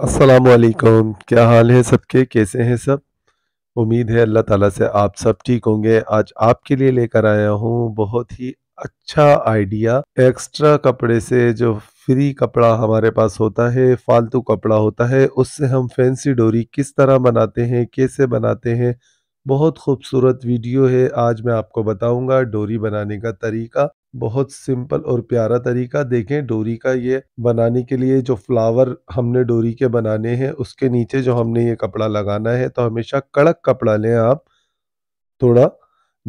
असलकुम क्या हाल है सबके कैसे हैं सब उम्मीद है अल्लाह ताला से आप सब ठीक होंगे आज आपके लिए लेकर आया हूँ बहुत ही अच्छा आइडिया एक्स्ट्रा कपड़े से जो फ्री कपड़ा हमारे पास होता है फालतू कपड़ा होता है उससे हम फैंसी डोरी किस तरह बनाते हैं कैसे बनाते हैं बहुत खूबसूरत वीडियो है आज मैं आपको बताऊंगा डोरी बनाने का तरीका बहुत सिंपल और प्यारा तरीका देखें डोरी का ये बनाने के लिए जो फ्लावर हमने डोरी के बनाने हैं उसके नीचे जो हमने ये कपड़ा लगाना है तो हमेशा कड़क कपड़ा लें आप थोड़ा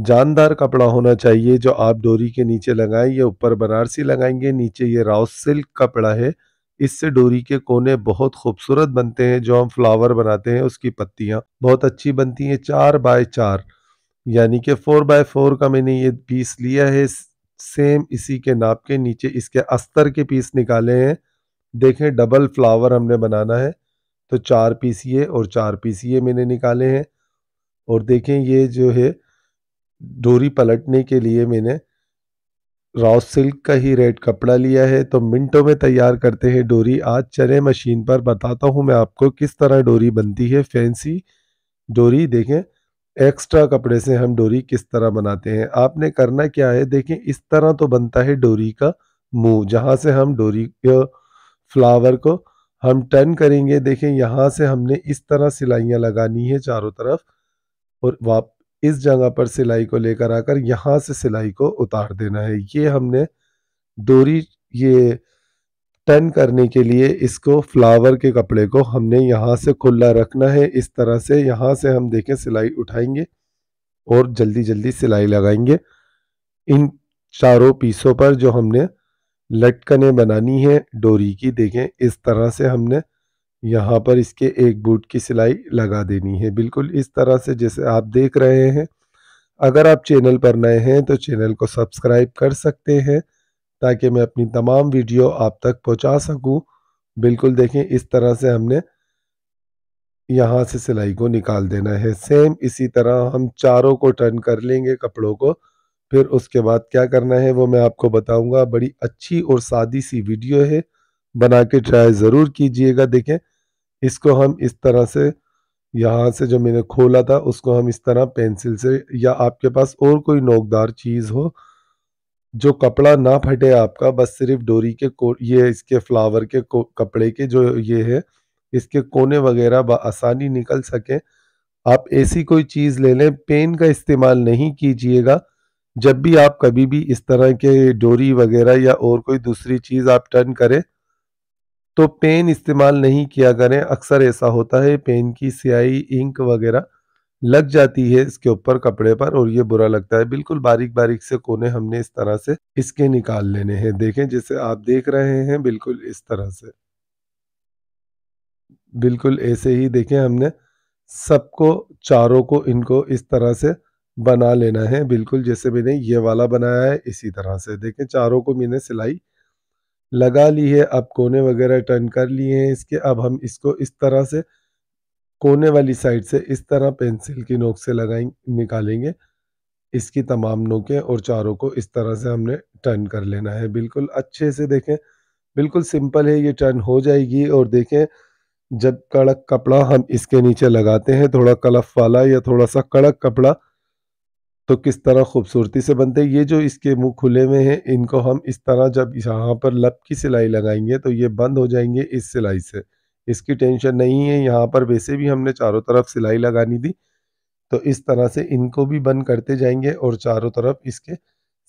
जानदार कपड़ा होना चाहिए जो आप डोरी के नीचे लगाएं ये ऊपर बनारसी लगाएंगे नीचे ये राउस सिल्क कपड़ा है इससे डोरी के कोने बहुत खूबसूरत बनते हैं जो हम फ्लावर बनाते हैं उसकी पत्तियाँ बहुत अच्छी बनती हैं चार बाय चार यानी कि फोर बाय फोर का मैंने ये पीस लिया है सेम इसी के नाप के नीचे इसके अस्तर के पीस निकाले हैं देखें डबल फ्लावर हमने बनाना है तो चार पीस ये और चार पीस ये मैंने निकाले हैं और देखें ये जो है डोरी पलटने के लिए मैंने रॉ सिल्क का ही रेड कपड़ा लिया है तो मिनटों में तैयार करते हैं डोरी आज चले मशीन पर बताता हूँ मैं आपको किस तरह डोरी बनती है फैंसी डोरी देखें एक्स्ट्रा कपड़े से हम डोरी किस तरह बनाते हैं आपने करना क्या है देखें इस तरह तो बनता है डोरी का मुंह जहां से हम डोरी फ्लावर को हम टर्न करेंगे देखें यहां से हमने इस तरह सिलाइयां लगानी है चारों तरफ और वाप इस जगह पर सिलाई को लेकर आकर यहां से सिलाई को उतार देना है ये हमने डोरी ये टर्न करने के लिए इसको फ्लावर के कपड़े को हमने यहाँ से खुला रखना है इस तरह से यहाँ से हम देखें सिलाई उठाएंगे और जल्दी जल्दी सिलाई लगाएंगे इन चारों पीसों पर जो हमने लटकने बनानी है डोरी की देखें इस तरह से हमने यहाँ पर इसके एक बूट की सिलाई लगा देनी है बिल्कुल इस तरह से जैसे आप देख रहे हैं अगर आप चैनल पर नए हैं तो चैनल को सब्सक्राइब कर सकते हैं ताकि मैं अपनी तमाम वीडियो आप तक पहुंचा सकूं बिल्कुल देखें इस तरह से हमने यहाँ से सिलाई को निकाल देना है सेम इसी तरह हम चारों को टर्न कर लेंगे कपड़ों को फिर उसके बाद क्या करना है वो मैं आपको बताऊंगा बड़ी अच्छी और सादी सी वीडियो है बना के ट्राई ज़रूर कीजिएगा देखें इसको हम इस तरह से यहाँ से जो मैंने खोला था उसको हम इस तरह पेंसिल से या आपके पास और कोई नोकदार चीज़ हो जो कपड़ा ना फटे आपका बस सिर्फ डोरी के को ये इसके फ्लावर के कपड़े के जो ये है इसके कोने वगैरह आसानी निकल सके आप ऐसी कोई चीज़ ले लें पेन का इस्तेमाल नहीं कीजिएगा जब भी आप कभी भी इस तरह के डोरी वगैरह या और कोई दूसरी चीज़ आप टर्न करें तो पेन इस्तेमाल नहीं किया करें अक्सर ऐसा होता है पेन की स्याही इंक वगैरह लग जाती है इसके ऊपर कपड़े पर और ये बुरा लगता है बिल्कुल बारीक बारीक से कोने हमने इस तरह से इसके निकाल लेने हैं देखें जैसे आप देख रहे हैं बिल्कुल इस तरह से बिल्कुल ऐसे ही देखें हमने सबको चारों को इनको इस तरह से बना लेना है बिल्कुल जैसे मैंने ये वाला बनाया है इसी तरह से देखें चारों को मैंने सिलाई लगा ली है अब कोने वगैरह टर्न कर लिए हैं इसके अब हम इसको इस तरह से कोने वाली साइड से इस तरह पेंसिल की नोक से लगाए निकालेंगे इसकी तमाम नोकें और चारों को इस तरह से हमने टर्न कर लेना है बिल्कुल अच्छे से देखें बिल्कुल सिंपल है ये टर्न हो जाएगी और देखें जब कड़क कपड़ा हम इसके नीचे लगाते हैं थोड़ा कलफ वाला या थोड़ा सा कड़क कपड़ा तो किस तरह खूबसूरती से बनते हैं ये जो इसके मुंह खुले हुए हैं इनको हम इस तरह जब यहाँ पर लप की सिलाई लगाएंगे तो ये बंद हो जाएंगे इस सिलाई से इसकी टेंशन नहीं है यहाँ पर वैसे भी हमने चारों तरफ सिलाई लगानी थी तो इस तरह से इनको भी बंद करते जाएंगे और चारों तरफ इसके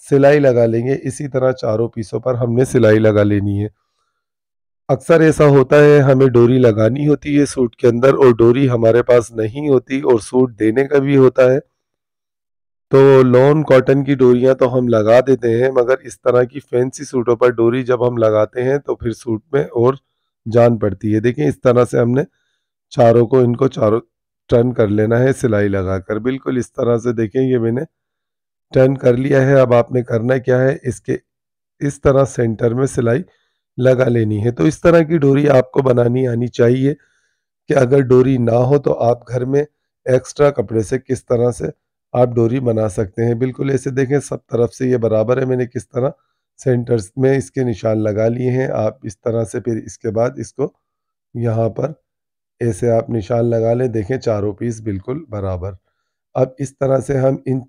सिलाई लगा लेंगे इसी तरह चारों पीसों पर हमने सिलाई लगा लेनी है अक्सर ऐसा होता है हमें डोरी लगानी होती है सूट के अंदर और डोरी हमारे पास नहीं होती और सूट देने का भी होता है तो लॉन कॉटन की डोरियां तो हम लगा देते हैं मगर इस तरह की फैंसी सूटों पर डोरी जब हम लगाते हैं तो फिर सूट में और जान पड़ती है देखिए इस तरह से हमने चारों को इनको चारों टर्न कर लेना है सिलाई लगाकर बिल्कुल इस तरह से देखें ये मैंने टर्न कर लिया है अब आपने करना क्या है इसके इस तरह सेंटर में सिलाई लगा लेनी है तो इस तरह की डोरी आपको बनानी आनी चाहिए कि अगर डोरी ना हो तो आप घर में एक्स्ट्रा कपड़े से किस तरह से आप डोरी बना सकते हैं बिल्कुल ऐसे देखें सब तरफ से ये बराबर है मैंने किस तरह सेंटर्स में इसके निशान लगा लिए हैं आप इस तरह से फिर इसके बाद इसको यहाँ पर ऐसे आप निशान लगा लें देखें चारों पीस बिल्कुल बराबर अब इस तरह से हम इन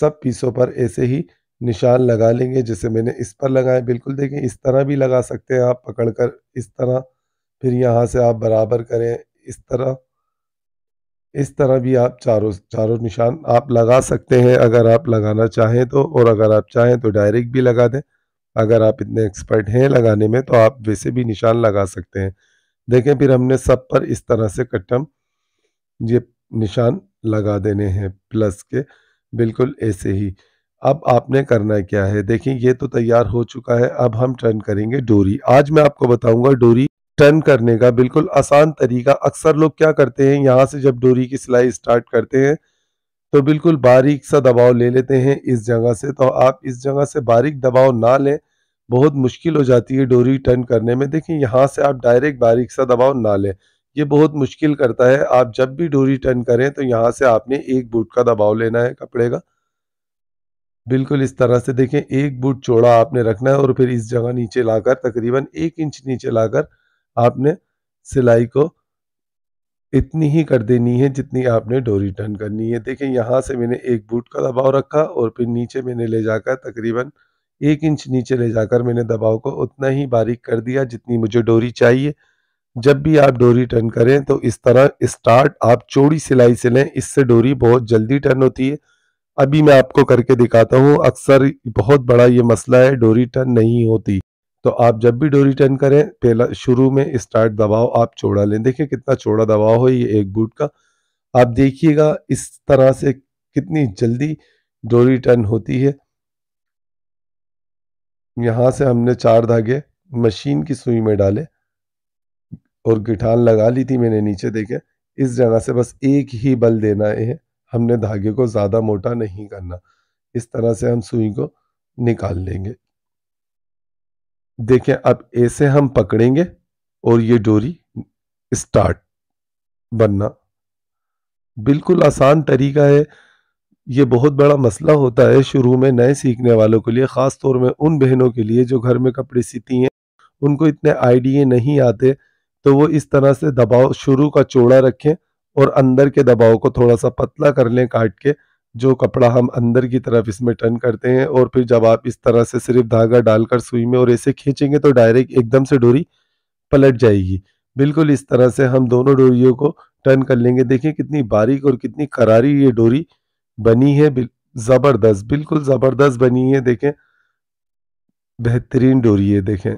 सब पीसों पर ऐसे ही निशान लगा लेंगे जैसे मैंने इस पर लगाए बिल्कुल देखें इस तरह भी लगा सकते हैं आप पकड़ कर इस तरह फिर यहाँ से आप बराबर करें इस तरह इस तरह भी आप चारों चारों निशान आप लगा सकते हैं अगर आप लगाना चाहें तो और अगर आप चाहें तो डायरेक्ट भी लगा दें अगर आप इतने एक्सपर्ट हैं लगाने में तो आप वैसे भी निशान लगा सकते हैं देखें फिर हमने सब पर इस तरह से कट्टम ये निशान लगा देने हैं प्लस के बिल्कुल ऐसे ही अब आपने करना क्या है देखें ये तो तैयार हो चुका है अब हम टर्न करेंगे डोरी आज मैं आपको बताऊंगा डोरी टर्न करने का बिल्कुल आसान तरीका अक्सर लोग क्या करते हैं यहाँ से जब डोरी की सिलाई स्टार्ट करते हैं तो बिल्कुल बारीक सा दबाव ले लेते हैं इस जगह से तो आप इस जगह से बारीक दबाव ना लें बहुत मुश्किल हो जाती है डोरी टर्न करने में देखिए यहाँ से आप डायरेक्ट बारीक सा दबाव ना लें ये बहुत मुश्किल करता है आप जब भी डोरी टर्न करें तो यहाँ से आपने एक बूट का दबाव लेना है कपड़े का बिल्कुल इस तरह से देखें एक बूट चौड़ा आपने रखना है और फिर इस जगह नीचे लाकर तकरीबन एक इंच नीचे लाकर आपने सिलाई को इतनी ही कर देनी है जितनी आपने डोरी टर्न करनी है देखें यहाँ से मैंने एक बूट का दबाव रखा और फिर नीचे मैंने ले जाकर तकरीबन एक इंच नीचे ले जाकर मैंने दबाव को उतना ही बारीक कर दिया जितनी मुझे डोरी चाहिए जब भी आप डोरी टर्न करें तो इस तरह स्टार्ट आप चौड़ी सिलाई से लें इससे डोरी बहुत जल्दी टर्न होती है अभी मैं आपको करके दिखाता हूँ अक्सर बहुत बड़ा ये मसला है डोरी टर्न नहीं होती तो आप जब भी डोरी टर्न करें पहला शुरू में स्टार्ट दबाव आप चौड़ा लें देखिए कितना चौड़ा दबाव है ये एक बूट का आप देखिएगा इस तरह से कितनी जल्दी डोरी टर्न होती है यहां से हमने चार धागे मशीन की सुई में डाले और गिठान लगा ली थी मैंने नीचे देखे इस जगह से बस एक ही बल देना है हमने धागे को ज़्यादा मोटा नहीं करना इस तरह से हम सुई को निकाल लेंगे देखें अब ऐसे हम पकड़ेंगे और ये डोरी स्टार्ट बनना बिल्कुल आसान तरीका है ये बहुत बड़ा मसला होता है शुरू में नए सीखने वालों के लिए ख़ास तौर में उन बहनों के लिए जो घर में कपड़े सीती हैं उनको इतने आइडिए नहीं आते तो वो इस तरह से दबाव शुरू का चौड़ा रखें और अंदर के दबाव को थोड़ा सा पतला कर लें काट के जो कपड़ा हम अंदर की तरफ इसमें टर्न करते हैं और फिर जब आप इस तरह से सिर्फ धागा डालकर सुई में और ऐसे खींचेंगे तो डायरेक्ट एकदम से डोरी पलट जाएगी बिल्कुल इस तरह से हम दोनों डोरियों को टर्न कर लेंगे देखिए कितनी बारीक और कितनी करारी ये डोरी बनी है ज़बरदस्त बिल्कुल ज़बरदस्त बनी है देखें बेहतरीन डोरी है देखें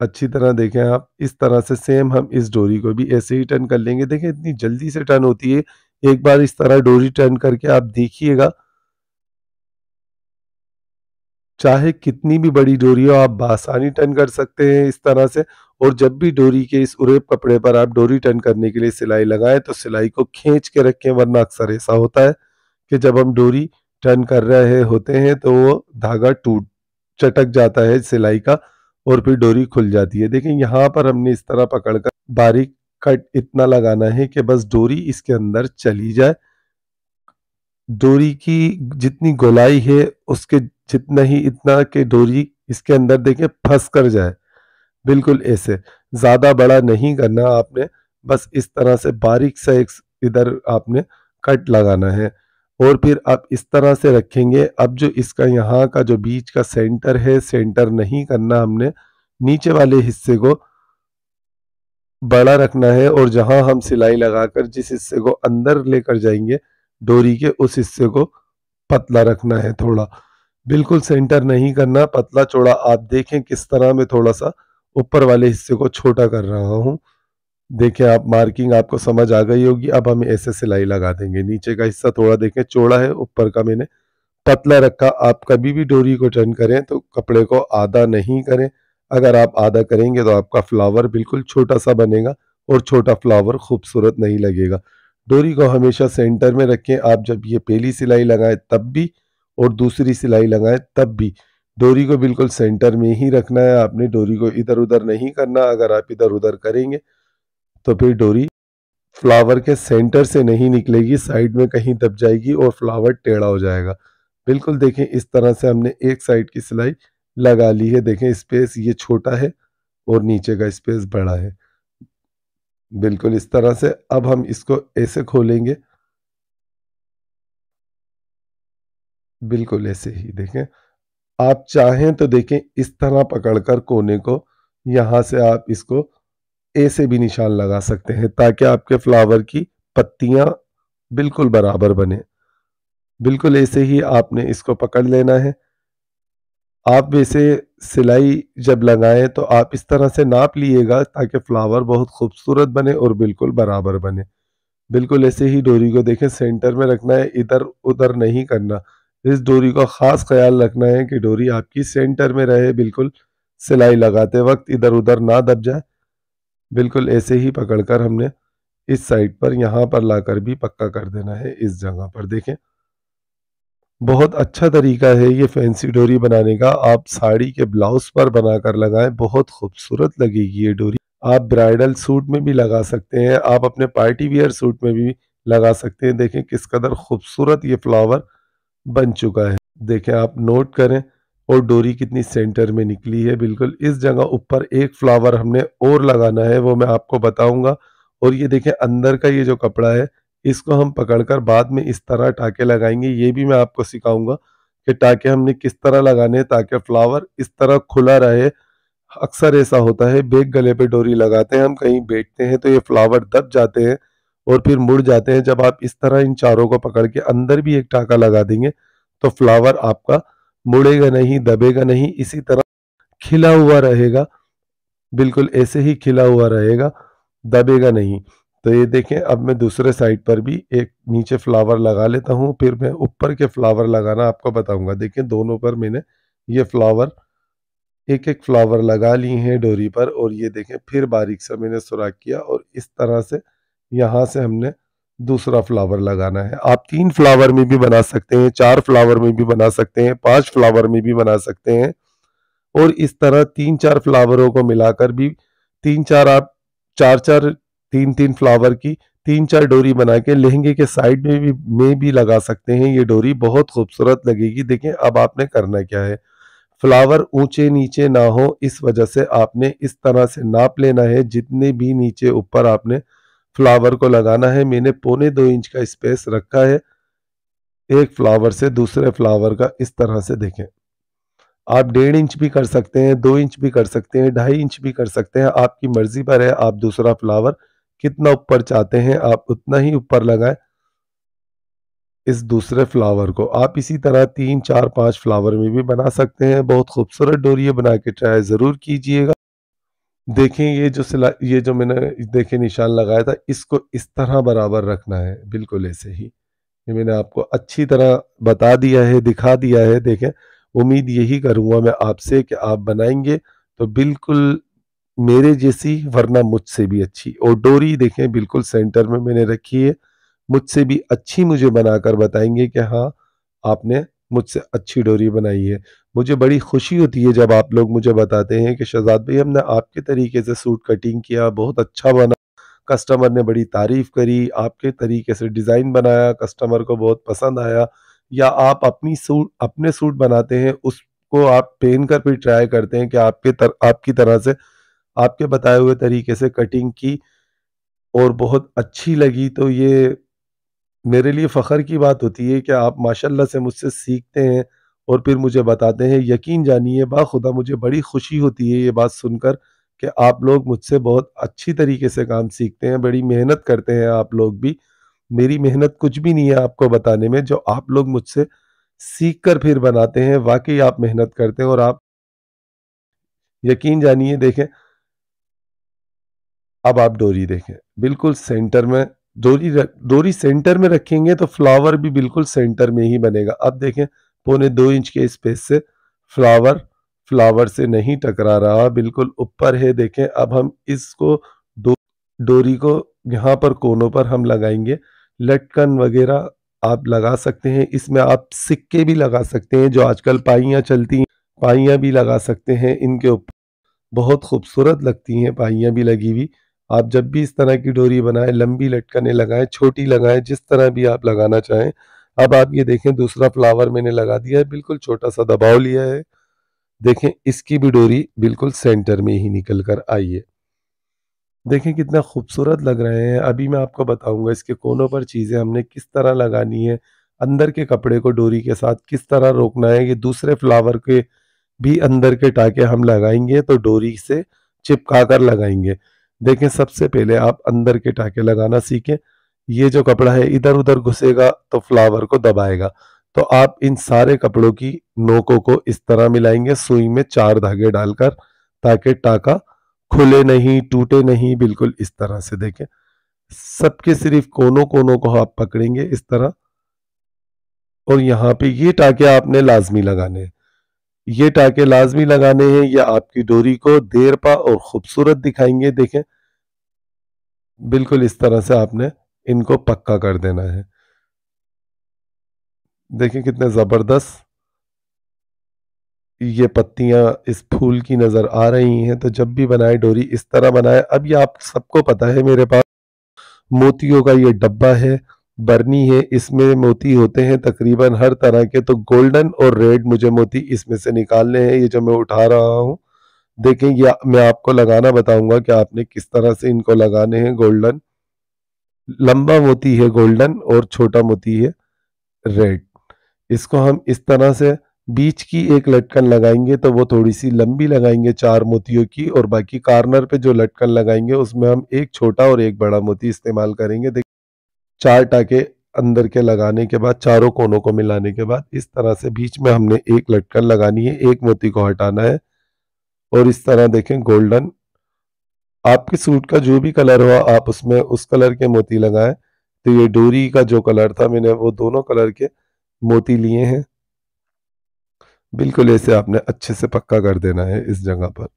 अच्छी तरह देखें आप इस तरह से सेम हम इस डोरी को भी ऐसे ही टर्न कर लेंगे देखें इतनी जल्दी से टर्न होती है एक बार इस तरह डोरी टर्न करके आप देखिएगा चाहे कितनी भी बड़ी डोरी हो आप बासानी टर्न कर सकते हैं इस तरह से और जब भी डोरी के इस उरेब कपड़े पर आप डोरी टर्न करने के लिए सिलाई लगाएं तो सिलाई को खींच के रखें वरना अक्सर ऐसा होता है कि जब हम डोरी टर्न कर रहे होते हैं तो वो धागा टूट चटक जाता है सिलाई का और फिर डोरी खुल जाती है देखें यहाँ पर हमने इस तरह पकड़कर बारीक कट इतना लगाना है कि बस डोरी इसके अंदर चली जाए डोरी की जितनी गोलाई है उसके जितना ही इतना कि डोरी इसके अंदर देखें फंस कर जाए बिल्कुल ऐसे ज़्यादा बड़ा नहीं करना आपने बस इस तरह से बारीक सा एक इधर आपने कट लगाना है और फिर आप इस तरह से रखेंगे अब जो इसका यहाँ का जो बीच का सेंटर है सेंटर नहीं करना हमने नीचे वाले हिस्से को बड़ा रखना है और जहां हम सिलाई लगाकर जिस हिस्से को अंदर लेकर जाएंगे डोरी के उस हिस्से को पतला रखना है थोड़ा बिल्कुल सेंटर नहीं करना पतला चौड़ा आप देखें किस तरह मैं थोड़ा सा ऊपर वाले हिस्से को छोटा कर रहा हूँ देखें आप मार्किंग आपको समझ आ गई होगी अब हम ऐसे सिलाई लगा देंगे नीचे का हिस्सा थोड़ा देखें चौड़ा है ऊपर का मैंने पतला रखा आप कभी भी डोरी को टर्न करें तो कपड़े को आधा नहीं करें अगर आप आधा करेंगे तो आपका फ्लावर बिल्कुल छोटा सा बनेगा और छोटा फ्लावर खूबसूरत नहीं लगेगा डोरी को हमेशा सेंटर में रखें आप जब ये पहली सिलाई लगाएं तब भी और दूसरी सिलाई लगाएं तब भी डोरी को बिल्कुल सेंटर में ही रखना है आपने डोरी को इधर उधर नहीं करना अगर आप इधर उधर करेंगे तो फिर डोरी फ्लावर के सेंटर से नहीं निकलेगी साइड में कहीं दब जाएगी और फ्लावर टेढ़ा हो जाएगा बिल्कुल देखें इस तरह से हमने एक साइड की सिलाई लगा ली है देखें स्पेस ये छोटा है और नीचे का स्पेस बड़ा है बिल्कुल इस तरह से अब हम इसको ऐसे खोलेंगे बिल्कुल ऐसे ही देखें आप चाहें तो देखें इस तरह पकड़कर कोने को यहां से आप इसको ऐसे भी निशान लगा सकते हैं ताकि आपके फ्लावर की पत्तियां बिल्कुल बराबर बने बिल्कुल ऐसे ही आपने इसको पकड़ लेना है आप वैसे सिलाई जब लगाएं तो आप इस तरह से नाप लीजिएगा ताकि फ्लावर बहुत खूबसूरत बने और बिल्कुल बराबर बने बिल्कुल ऐसे ही डोरी को देखें सेंटर में रखना है इधर उधर नहीं करना इस डोरी का ख़ास ख्याल रखना है कि डोरी आपकी सेंटर में रहे बिल्कुल सिलाई लगाते वक्त इधर उधर ना दब जाए बिल्कुल ऐसे ही पकड़कर हमने इस साइड पर यहाँ पर लाकर भी पक्का कर देना है इस जगह पर देखें बहुत अच्छा तरीका है ये फैंसी डोरी बनाने का आप साड़ी के ब्लाउज पर बनाकर लगाएं बहुत खूबसूरत लगेगी ये डोरी आप ब्राइडल सूट में भी लगा सकते हैं आप अपने पार्टी वियर सूट में भी लगा सकते हैं देखें किस कदर खूबसूरत ये फ्लावर बन चुका है देखें आप नोट करें और डोरी कितनी सेंटर में निकली है बिल्कुल इस जगह ऊपर एक फ्लावर हमने और लगाना है वो मैं आपको बताऊंगा और ये देखें अंदर का ये जो कपड़ा है इसको हम पकड़कर बाद में इस तरह टाके लगाएंगे ये भी मैं आपको सिखाऊंगा कि टाके हमने किस तरह लगाने हैं ताकि फ्लावर इस तरह खुला रहे अक्सर ऐसा होता है बेग गले पे डोरी लगाते हैं हम कहीं बैठते हैं तो ये फ्लावर दब जाते हैं और फिर मुड़ जाते हैं जब आप इस तरह इन चारों को पकड़ के अंदर भी एक टाका लगा देंगे तो फ्लावर आपका मुड़ेगा नहीं दबेगा नहीं इसी तरह खिला हुआ रहेगा बिल्कुल ऐसे ही खिला हुआ रहेगा दबेगा नहीं तो ये देखें अब मैं दूसरे साइड पर भी एक नीचे फ्लावर लगा लेता हूँ फिर मैं ऊपर के फ्लावर लगाना आपको बताऊंगा देखें दोनों पर मैंने ये फ्लावर एक एक फ्लावर लगा ली हैं डोरी पर और ये देखें फिर बारीक से मैंने सुराख किया और इस तरह से यहाँ से हमने दूसरा फ्लावर लगाना है आप तीन फ्लावर में भी बना सकते हैं चार फ्लावर में भी बना सकते हैं पांच फ्लावर में भी बना सकते हैं और इस तरह तीन चार फ्लावरों को मिलाकर भी तीन चार आप चार चार तीन तीन फ्लावर की तीन चार डोरी बना के लहंगे के साइड में भी में भी लगा सकते हैं ये डोरी बहुत खूबसूरत लगेगी देखें अब आपने करना क्या है फ्लावर ऊंचे नीचे ना हो इस वजह से आपने इस तरह से नाप लेना है जितने भी नीचे ऊपर आपने फ्लावर को लगाना है मैंने पौने दो इंच का स्पेस रखा है एक फ्लावर से दूसरे फ्लावर का इस तरह से देखें आप डेढ़ इंच भी कर सकते हैं दो इंच भी कर सकते हैं ढाई इंच भी कर सकते हैं आपकी मर्जी पर है आप दूसरा फ्लावर कितना ऊपर चाहते हैं आप उतना ही ऊपर लगाएं इस दूसरे फ्लावर को आप इसी तरह तीन चार पांच फ्लावर में भी बना सकते हैं बहुत खूबसूरत डोरिए बना के ट्राई ज़रूर कीजिएगा देखें ये जो सिला ये जो मैंने देखे निशान लगाया था इसको इस तरह बराबर रखना है बिल्कुल ऐसे ही ये मैंने आपको अच्छी तरह बता दिया है दिखा दिया है देखें उम्मीद यही करूँगा मैं आपसे कि आप बनाएंगे तो बिल्कुल मेरे जैसी वरना मुझसे भी अच्छी और डोरी देखें बिल्कुल सेंटर में मैंने रखी है मुझसे भी अच्छी मुझे बनाकर बताएंगे कि हाँ आपने मुझसे अच्छी डोरी बनाई है मुझे बड़ी खुशी होती है जब आप लोग मुझे बताते हैं कि शहजाद भाई हमने आपके तरीके से सूट कटिंग किया बहुत अच्छा बना कस्टमर ने बड़ी तारीफ करी आपके तरीके से डिज़ाइन बनाया कस्टमर को बहुत पसंद आया या आप अपनी सूट अपने सूट बनाते हैं उसको आप पहन कर फिर ट्राई करते हैं कि आपके तर, आपकी तरह से आपके बताए हुए तरीके से कटिंग की और बहुत अच्छी लगी तो ये मेरे लिए फ़ख्र की बात होती है कि आप माशाल्लाह से मुझसे सीखते हैं और फिर मुझे बताते हैं यकीन जानिए खुदा मुझे बड़ी खुशी होती है ये बात सुनकर कि आप लोग मुझसे बहुत अच्छी तरीके से काम सीखते हैं बड़ी मेहनत करते हैं आप लोग भी मेरी मेहनत कुछ भी नहीं है आपको बताने में जो आप लोग मुझसे सीख कर फिर बनाते हैं वाकई आप मेहनत करते हैं और आप यकीन जानिए देखें अब आप डोरी देखें बिल्कुल सेंटर में डोरी डोरी सेंटर में रखेंगे तो फ्लावर भी बिल्कुल सेंटर में ही बनेगा अब देखें पौने दो इंच के स्पेस से फ्लावर फ्लावर से नहीं टकरा रहा बिल्कुल ऊपर है देखें अब हम इसको डो डोरी को यहाँ पर कोनों पर हम लगाएंगे लटकन वगैरह आप लगा सकते हैं इसमें आप सिक्के भी लगा सकते हैं जो आजकल पाइयाँ चलती हैं पाइयाँ भी लगा सकते हैं इनके ऊपर बहुत खूबसूरत लगती हैं पाइयाँ भी लगी हुई आप जब भी इस तरह की डोरी बनाएं लंबी लटकने लगाएं छोटी लगाएं जिस तरह भी आप लगाना चाहें अब आप ये देखें दूसरा फ्लावर मैंने लगा दिया है बिल्कुल छोटा सा दबाव लिया है देखें इसकी भी डोरी बिल्कुल सेंटर में ही निकल कर आई है देखें कितना खूबसूरत लग रहे हैं अभी मैं आपको बताऊंगा इसके कोनों पर चीज़ें हमने किस तरह लगानी है अंदर के कपड़े को डोरी के साथ किस तरह रोकना है ये दूसरे फ्लावर के भी अंदर के टाके हम लगाएंगे तो डोरी से चिपका कर लगाएंगे देखें सबसे पहले आप अंदर के टाके लगाना सीखें ये जो कपड़ा है इधर उधर घुसेगा तो फ्लावर को दबाएगा तो आप इन सारे कपड़ों की नोकों को इस तरह मिलाएंगे सुई में चार धागे डालकर ताकि टाका खुले नहीं टूटे नहीं बिल्कुल इस तरह से देखें सबके सिर्फ कोनों कोनों को आप पकड़ेंगे इस तरह और यहाँ पे ये टाके आपने लाजमी लगाने हैं ये टाके लाजमी लगाने हैं या आपकी डोरी को देर पा और खूबसूरत दिखाएंगे देखें बिल्कुल इस तरह से आपने इनको पक्का कर देना है देखें कितने ज़बरदस्त ये पत्तियां इस फूल की नज़र आ रही हैं तो जब भी बनाए डोरी इस तरह बनाए अब ये आप सबको पता है मेरे पास मोतियों का ये डब्बा है बर्नी है इसमें मोती होते हैं तकरीबन हर तरह के तो गोल्डन और रेड मुझे मोती इसमें से निकालने हैं ये जो मैं उठा रहा हूँ देखें ये मैं आपको लगाना बताऊंगा कि आपने किस तरह से इनको लगाने हैं गोल्डन लंबा मोती है गोल्डन और छोटा मोती है रेड इसको हम इस तरह से बीच की एक लटकन लगाएंगे तो वो थोड़ी सी लंबी लगाएंगे चार मोतियों की और बाकी कार्नर पे जो लटकन लगाएंगे उसमें हम एक छोटा और एक बड़ा मोती इस्तेमाल करेंगे चार टाके अंदर के लगाने के बाद चारों कोनों को मिलाने के बाद इस तरह से बीच में हमने एक लटकन लगानी है एक मोती को हटाना है और इस तरह देखें गोल्डन आपके सूट का जो भी कलर हुआ आप उसमें उस कलर के मोती लगाएं तो ये डोरी का जो कलर था मैंने वो दोनों कलर के मोती लिए हैं बिल्कुल ऐसे आपने अच्छे से पक्का कर देना है इस जगह पर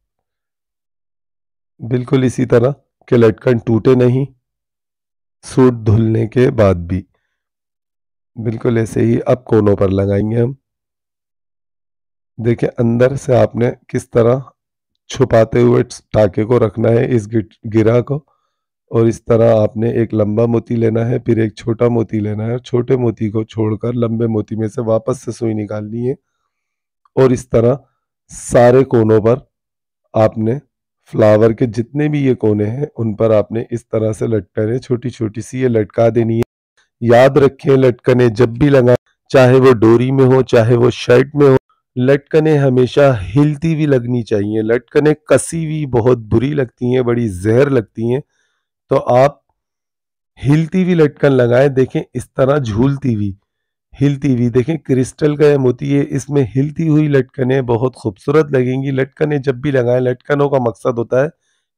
बिल्कुल इसी तरह के लटकन टूटे नहीं सूट धुलने के बाद भी बिल्कुल ऐसे ही अब कोनों पर लगाएंगे हम देखिए अंदर से आपने किस तरह छुपाते हुए टाके को रखना है इस गिरा को और इस तरह आपने एक लंबा मोती लेना है फिर एक छोटा मोती लेना है और छोटे मोती को छोड़कर लंबे मोती में से वापस से सुई निकालनी है और इस तरह सारे कोनों पर आपने फ्लावर के जितने भी ये कोने हैं उन पर आपने इस तरह से लटकने छोटी छोटी सी ये लटका देनी है याद रखें लटकने जब भी लगा चाहे वो डोरी में हो चाहे वो शर्ट में हो लटकने हमेशा हिलती हुई लगनी चाहिए लटकने कसी हुई बहुत बुरी लगती हैं बड़ी जहर लगती हैं तो आप हिलती हुई लटकन लगाएं देखें इस तरह झूलती हुई हिलती हुई देखें क्रिस्टल का यह मोती है इसमें हिलती हुई लटकने बहुत खूबसूरत लगेंगी लटकने जब भी लगाएं लटकनों का मकसद होता है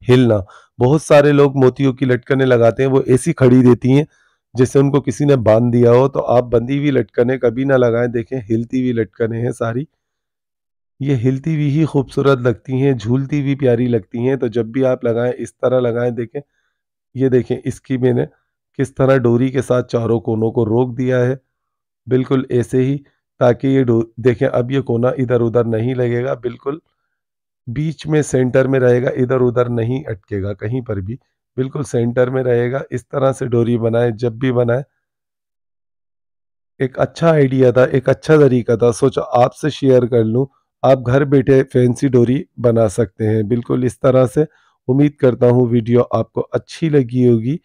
हिलना बहुत सारे लोग मोतियों की लटकने लगाते हैं वो ऐसी खड़ी देती हैं जैसे उनको किसी ने बांध दिया हो तो आप बंधी हुई लटकने कभी ना लगाएं देखें हिलती हुई लटकने हैं सारी ये हिलती हुई ही खूबसूरत लगती हैं झूलती हुई प्यारी लगती हैं तो जब भी आप लगाएं इस तरह लगाएं देखें ये देखें इसकी मैंने किस तरह डोरी के साथ चारों कोनों को रोक दिया है बिल्कुल ऐसे ही ताकि ये देखें अब ये कोना इधर उधर नहीं लगेगा बिल्कुल बीच में सेंटर में रहेगा इधर उधर नहीं अटकेगा कहीं पर भी बिल्कुल सेंटर में रहेगा इस तरह से डोरी बनाए जब भी बनाए एक अच्छा आइडिया था एक अच्छा तरीका था सोचो आपसे शेयर कर लूँ आप घर बैठे फैंसी डोरी बना सकते हैं बिल्कुल इस तरह से उम्मीद करता हूँ वीडियो आपको अच्छी लगी होगी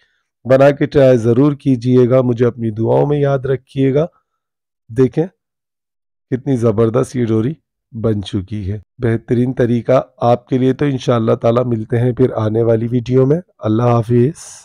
बना के ट्राई ज़रूर कीजिएगा मुझे अपनी दुआओं में याद रखिएगा देखें कितनी ज़बरदस्त ये डोरी बन चुकी है बेहतरीन तरीका आपके लिए तो इन ताला मिलते हैं फिर आने वाली वीडियो में अल्लाह हाफिज़